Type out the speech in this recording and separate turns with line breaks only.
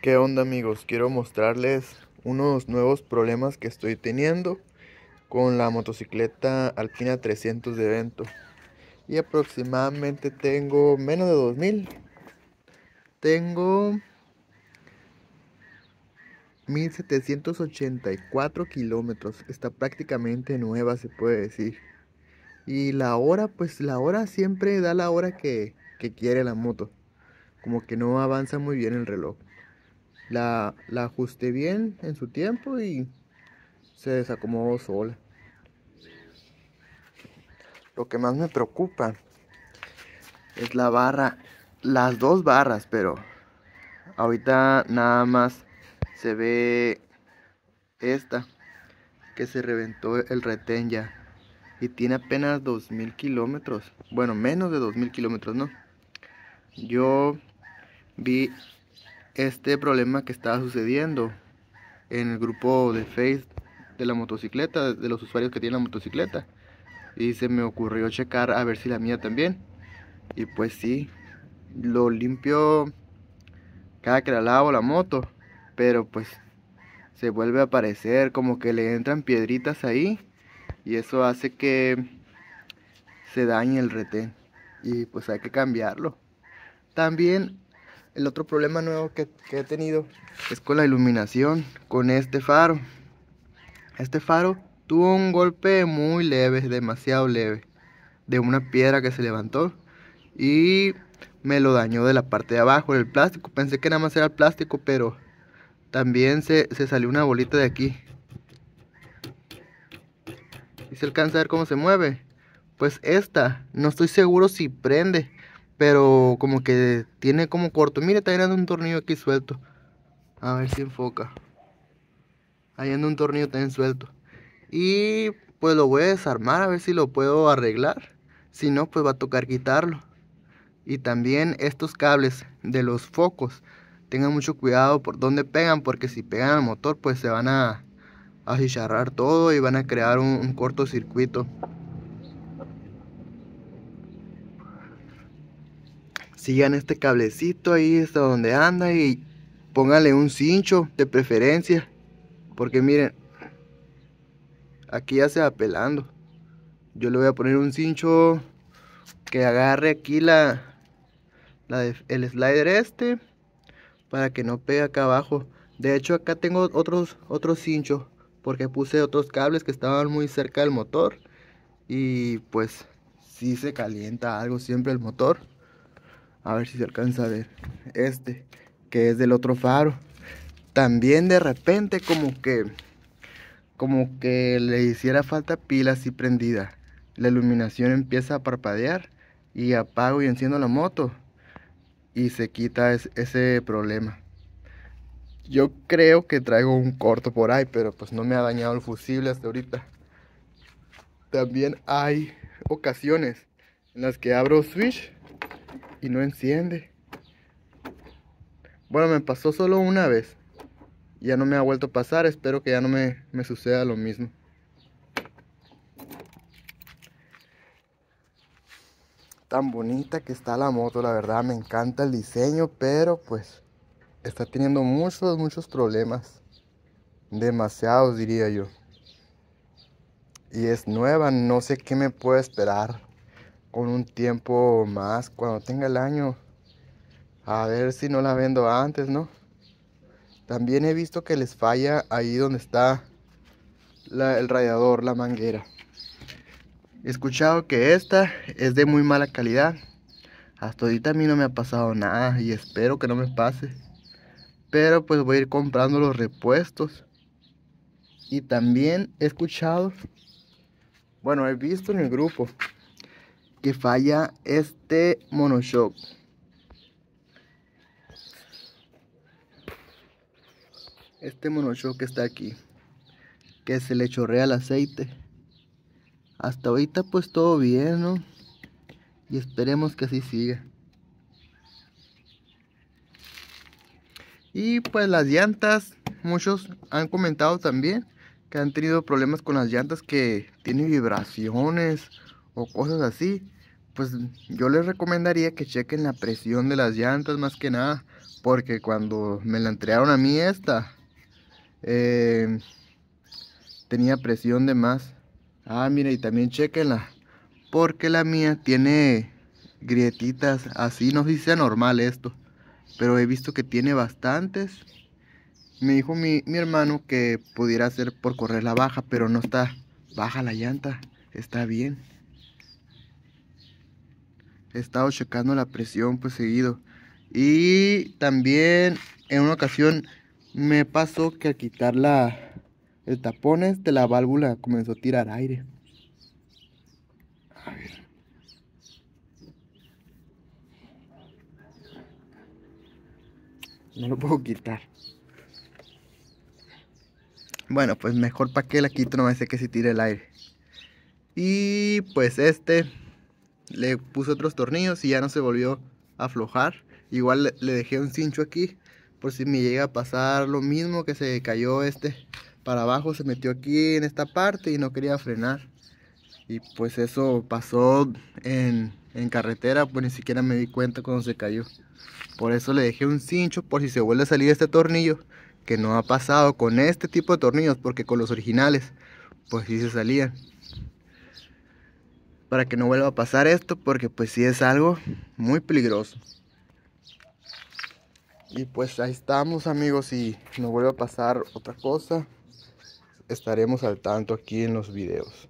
¿Qué onda amigos? Quiero mostrarles unos nuevos problemas que estoy teniendo con la motocicleta Alpina 300 de evento. Y aproximadamente tengo menos de 2000. Tengo 1784 kilómetros. Está prácticamente nueva se puede decir. Y la hora, pues la hora siempre da la hora que, que quiere la moto. Como que no avanza muy bien el reloj. La, la ajusté bien en su tiempo y se desacomodó sola. Lo que más me preocupa es la barra, las dos barras, pero ahorita nada más se ve esta que se reventó el retén ya y tiene apenas 2000 kilómetros bueno menos de 2000 kilómetros no yo vi este problema que estaba sucediendo en el grupo de Facebook de la motocicleta, de los usuarios que tienen la motocicleta. Y se me ocurrió checar a ver si la mía también. Y pues sí, lo limpio cada que la lavo la moto. Pero pues se vuelve a aparecer, como que le entran piedritas ahí. Y eso hace que se dañe el retén. Y pues hay que cambiarlo. También el otro problema nuevo que, he tenido es con la iluminación, con este faro. Este faro tuvo un golpe muy leve, demasiado leve, de una piedra que se levantó y me lo dañó de la parte de abajo, el plástico. Pensé que nada más era el plástico, pero también se, se salió una bolita de aquí. ¿Y se alcanza a ver cómo se mueve? Pues esta, no estoy seguro si prende, pero como que tiene como corto. Mira, está llenando un tornillo aquí suelto. A ver si enfoca. Ahí anda un tornillo también suelto. Y pues lo voy a desarmar a ver si lo puedo arreglar. Si no, pues va a tocar quitarlo. Y también estos cables de los focos. Tengan mucho cuidado por donde pegan, porque si pegan al motor, pues se van a, a todo y van a crear un cortocircuito. sigan este cablecito ahí hasta donde anda y póngale un cincho de preferencia. Porque miren, aquí ya se va pelando. Yo le voy a poner un cincho que agarre aquí la, el slider este para que no pegue acá abajo. De hecho acá tengo otros, otros cinchos porque puse otros cables que estaban muy cerca del motor y pues si sí se calienta algo siempre el motor. A ver si se alcanza a ver. Este, que es del otro faro. También de repente como que como que le hiciera falta pila así prendida. La iluminación empieza a parpadear y apago y enciendo la moto y se quita ese problema. Yo creo que traigo un corto por ahí, pero pues no me ha dañado el fusible hasta ahorita. También hay ocasiones en las que abro switch y no enciende. Bueno, me pasó solo una vez. Ya no me ha vuelto a pasar, espero que ya no me, me suceda lo mismo. Tan bonita que está la moto, la verdad me encanta el diseño, pero pues está teniendo muchos, muchos problemas. Demasiados diría yo. Y es nueva, no sé qué me puede esperar con un tiempo más cuando tenga el año. A ver si no la vendo antes, ¿no? También he visto que les falla ahí donde está el radiador, la manguera. He escuchado que esta es de muy mala calidad. Hasta ahorita a mí no me ha pasado nada y espero que no me pase. Pero pues voy a ir comprando los repuestos. Y también he escuchado, bueno, he visto en el grupo que falla este monoshock. Este monoshock que está aquí, que se le chorrea el aceite. Hasta ahorita pues todo bien, ¿no? Y esperemos que así siga. Y pues las llantas, muchos han comentado también que han tenido problemas con las llantas que tienen vibraciones o cosas así, pues yo les recomendaría que chequen la presión de las llantas más que nada, porque cuando me la entregaron a mí esta, eh, tenía presión de más. Ah, mira, y también chequenla, porque la mía tiene grietitas así, no sé si sea normal esto, pero he visto que tiene bastantes. Me dijo mi, hermano que pudiera ser por correr la baja, pero no está baja la llanta, está bien he estado checando la presión pues seguido. Y también en una ocasión me pasó que al quitar la, el tapón de este, la válvula comenzó a tirar aire. A ver. No lo puedo quitar. Bueno, pues mejor para que la quito, no me sé que se tire el aire. Y pues este le puse otros tornillos y ya no se volvió a aflojar. Igual le, dejé un cincho aquí por si me llega a pasar lo mismo que se cayó este para abajo, se metió aquí en esta parte y no quería frenar. Y pues eso pasó en, carretera, pues ni siquiera me di cuenta cuando se cayó. Por eso le dejé un cincho por si se vuelve a salir este tornillo, que no ha pasado con este tipo de tornillos, porque con los originales, pues sí se salían para que no vuelva a pasar esto porque pues sí es algo muy peligroso. Y pues ahí estamos amigos, si no vuelve a pasar otra cosa, estaremos al tanto aquí en los videos.